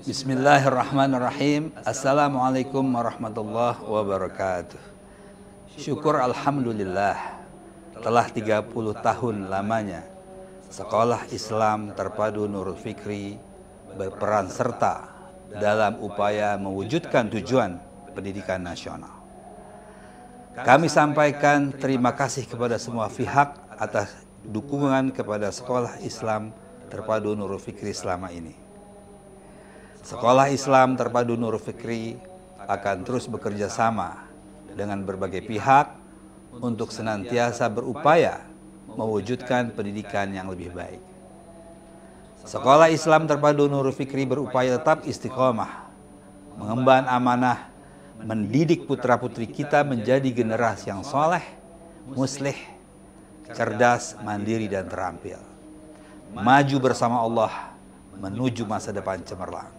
Bismillahirrahmanirrahim. Assalamualaikum warahmatullahi wabarakatuh. Syukur Alhamdulillah telah 30 tahun lamanya Sekolah Islam Terpadu Nurul Fikri berperan serta dalam upaya mewujudkan tujuan pendidikan nasional. Kami sampaikan terima kasih kepada semua pihak atas dukungan kepada Sekolah Islam Terpadu Nurul Fikri selama ini. Sekolah Islam Terpadu Nur Fikri akan terus bekerja sama dengan berbagai pihak untuk senantiasa berupaya mewujudkan pendidikan yang lebih baik. Sekolah Islam Terpadu Nur Fikri berupaya tetap istiqomah, mengemban amanah, mendidik putra-putri kita menjadi generasi yang soleh, muslih, cerdas, mandiri, dan terampil. Maju bersama Allah menuju masa depan cemerlang.